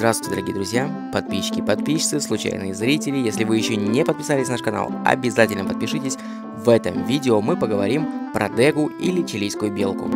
Здравствуйте, дорогие друзья, подписчики, подписчицы, случайные зрители. Если вы еще не подписались на наш канал, обязательно подпишитесь. В этом видео мы поговорим про дегу или чилийскую белку.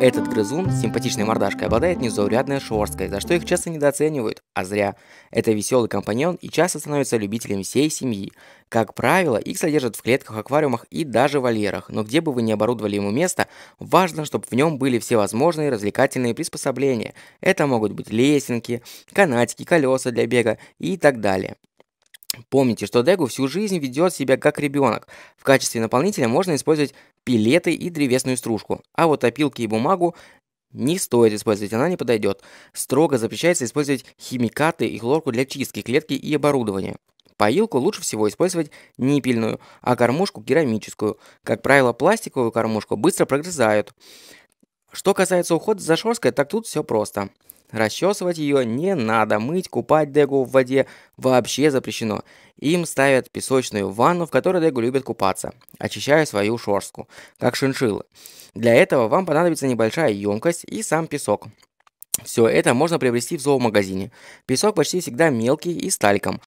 Этот грызун с симпатичной мордашкой обладает незаурядной шорсткой, за что их часто недооценивают, а зря. Это веселый компаньон и часто становится любителем всей семьи. Как правило, их содержат в клетках, аквариумах и даже вольерах, но где бы вы ни оборудовали ему место, важно, чтобы в нем были все возможные развлекательные приспособления. Это могут быть лесенки, канатики, колеса для бега и так далее. Помните, что Дегу всю жизнь ведет себя как ребенок. В качестве наполнителя можно использовать пилеты и древесную стружку, а вот опилки и бумагу не стоит использовать, она не подойдет. Строго запрещается использовать химикаты и хлорку для чистки клетки и оборудования. Поилку лучше всего использовать не пильную, а кормушку керамическую. Как правило, пластиковую кормушку быстро прогрызают. Что касается ухода за шорской, так тут все просто. Расчесывать ее не надо, мыть, купать Дегу в воде вообще запрещено. Им ставят песочную ванну, в которой Дегу любит купаться, очищая свою шорстку, как шиншиллы. Для этого вам понадобится небольшая емкость и сам песок. Все это можно приобрести в зоомагазине. Песок почти всегда мелкий и с тальком,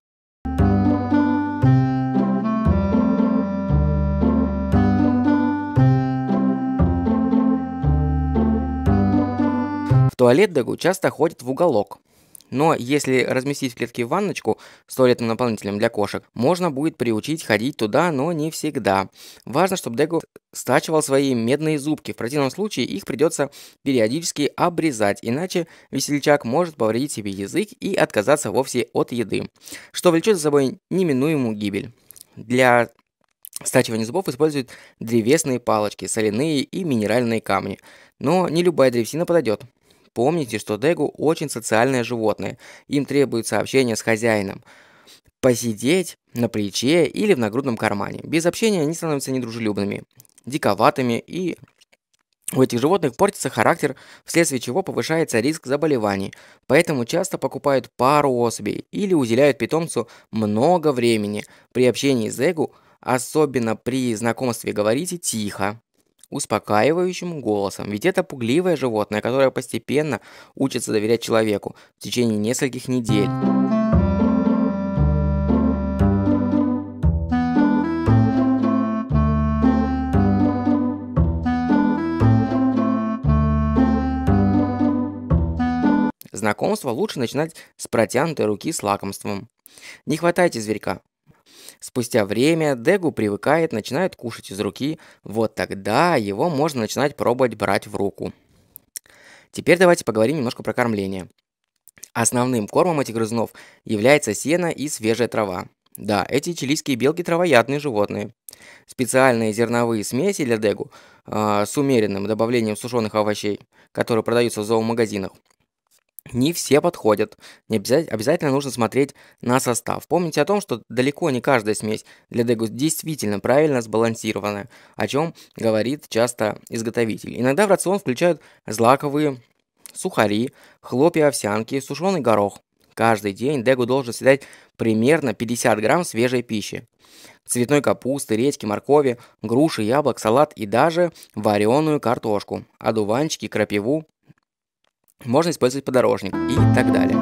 туалет Дагу часто ходит в уголок. Но если разместить в клетке ванночку с туалетным наполнителем для кошек, можно будет приучить ходить туда, но не всегда. Важно, чтобы Дегу стачивал свои медные зубки. В противном случае их придется периодически обрезать, иначе весельчак может повредить себе язык и отказаться вовсе от еды, что влечет за собой неминуемую гибель. Для стачивания зубов используют древесные палочки, соляные и минеральные камни. Но не любая древесина подойдет. Помните, что дегу очень социальное животное. Им требуется общение с хозяином. Посидеть на плече или в нагрудном кармане. Без общения они становятся недружелюбными, диковатыми и у этих животных портится характер, вследствие чего повышается риск заболеваний, поэтому часто покупают пару особей или уделяют питомцу много времени. При общении с Эгу, особенно при знакомстве, говорите тихо успокаивающим голосом, ведь это пугливое животное, которое постепенно учится доверять человеку в течение нескольких недель. Знакомство лучше начинать с протянутой руки с лакомством. Не хватайте зверька, Спустя время Дегу привыкает, начинает кушать из руки. Вот тогда его можно начинать пробовать брать в руку. Теперь давайте поговорим немножко про кормление. Основным кормом этих грызунов является сено и свежая трава. Да, эти чилийские белки травоядные животные. Специальные зерновые смеси для дегу э, а, с умеренным добавлением сушеных овощей, которые продаются в зоомагазинах, не все подходят. Не обязательно, обязательно нужно смотреть на состав. Помните о том, что далеко не каждая смесь для дегу действительно правильно сбалансированная о чем говорит часто изготовитель. Иногда в рацион включают злаковые сухари, хлопья овсянки, сушеный горох. Каждый день дегу должен съедать примерно 50 грамм свежей пищи. Цветной капусты, редьки, моркови, груши, яблок, салат и даже вареную картошку, одуванчики, крапиву, можно использовать подорожник и так далее.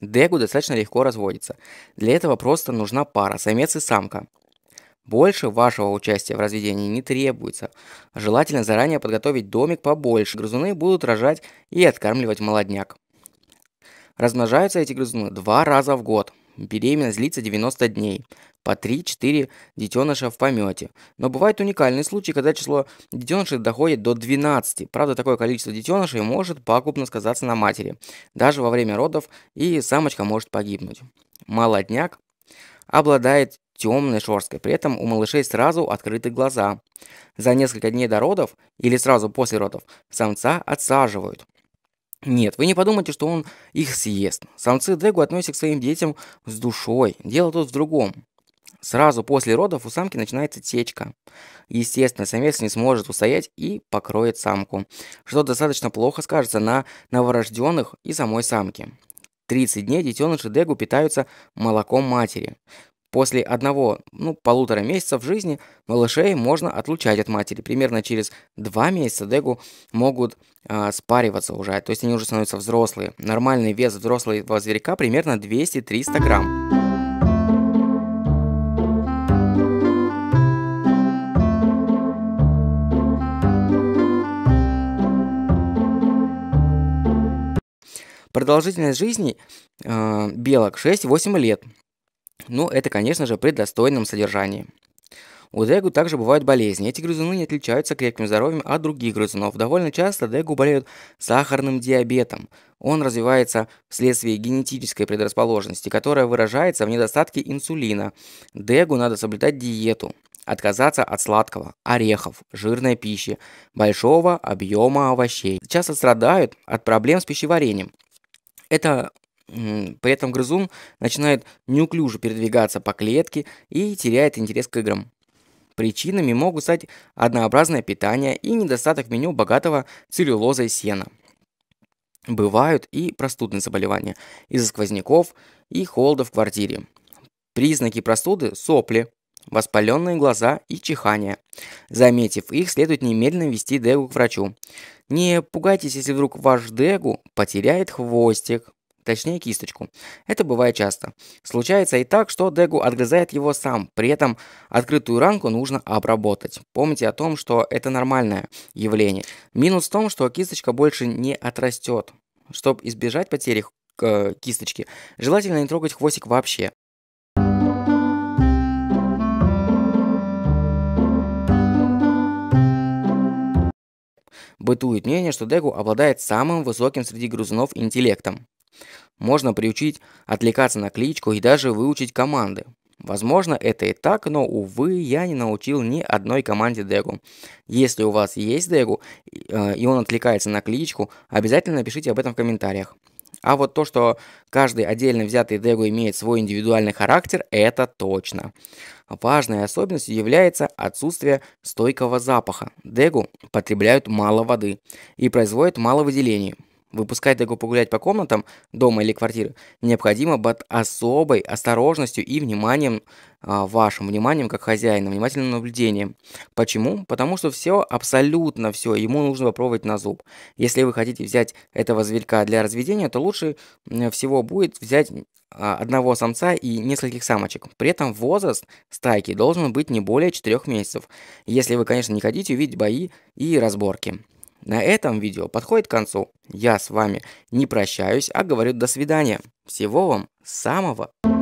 Дегу достаточно легко разводится. Для этого просто нужна пара, самец и самка. Больше вашего участия в разведении не требуется. Желательно заранее подготовить домик побольше. Грызуны будут рожать и откармливать молодняк. Размножаются эти грызуны два раза в год. Беременность длится 90 дней. По 3-4 детеныша в помете. Но бывают уникальные случаи, когда число детенышей доходит до 12. Правда, такое количество детенышей может пагубно сказаться на матери. Даже во время родов и самочка может погибнуть. Молодняк обладает темной шорсткой, при этом у малышей сразу открыты глаза. За несколько дней до родов, или сразу после родов, самца отсаживают. Нет, вы не подумайте, что он их съест. Самцы Дегу относятся к своим детям с душой. Дело тут в другом. Сразу после родов у самки начинается течка. Естественно, самец не сможет устоять и покроет самку, что достаточно плохо скажется на новорожденных и самой самке. 30 дней детеныши Дегу питаются молоком матери. После одного, ну, полутора месяцев жизни малышей можно отлучать от матери. Примерно через два месяца дегу могут э, спариваться уже, то есть они уже становятся взрослые. Нормальный вес взрослого зверька примерно 200-300 грамм. Продолжительность жизни э, белок 6-8 лет. Ну, это, конечно же, при достойном содержании. У дегу также бывают болезни. Эти грызуны не отличаются крепким здоровьем от других грызунов. Довольно часто дегу болеют сахарным диабетом. Он развивается вследствие генетической предрасположенности, которая выражается в недостатке инсулина. Дегу надо соблюдать диету, отказаться от сладкого, орехов, жирной пищи, большого объема овощей. Часто страдают от проблем с пищеварением. Это при этом грызун начинает неуклюже передвигаться по клетке и теряет интерес к играм. Причинами могут стать однообразное питание и недостаток меню богатого целлюлозой сена. Бывают и простудные заболевания из-за сквозняков и холода в квартире. Признаки простуды – сопли, воспаленные глаза и чихание. Заметив их, следует немедленно вести Дегу к врачу. Не пугайтесь, если вдруг ваш Дегу потеряет хвостик точнее кисточку. Это бывает часто. Случается и так, что Дегу отгрызает его сам, при этом открытую ранку нужно обработать. Помните о том, что это нормальное явление. Минус в том, что кисточка больше не отрастет. Чтобы избежать потери э, кисточки, желательно не трогать хвостик вообще. Бытует мнение, что Дегу обладает самым высоким среди грызунов интеллектом. Можно приучить отвлекаться на кличку и даже выучить команды. Возможно, это и так, но, увы, я не научил ни одной команде Дегу. Если у вас есть Дегу, э, и он отвлекается на кличку, обязательно напишите об этом в комментариях. А вот то, что каждый отдельно взятый Дегу имеет свой индивидуальный характер, это точно. Важной особенностью является отсутствие стойкого запаха. Дегу потребляют мало воды и производят мало выделений. Выпускать Дегу погулять по комнатам дома или квартиры необходимо под особой осторожностью и вниманием, а, вашим вниманием как хозяина, внимательным наблюдением. Почему? Потому что все, абсолютно все, ему нужно попробовать на зуб. Если вы хотите взять этого зверька для разведения, то лучше всего будет взять а, одного самца и нескольких самочек. При этом возраст стайки должен быть не более 4 месяцев, если вы, конечно, не хотите увидеть бои и разборки. На этом видео подходит к концу. Я с вами не прощаюсь, а говорю до свидания. Всего вам самого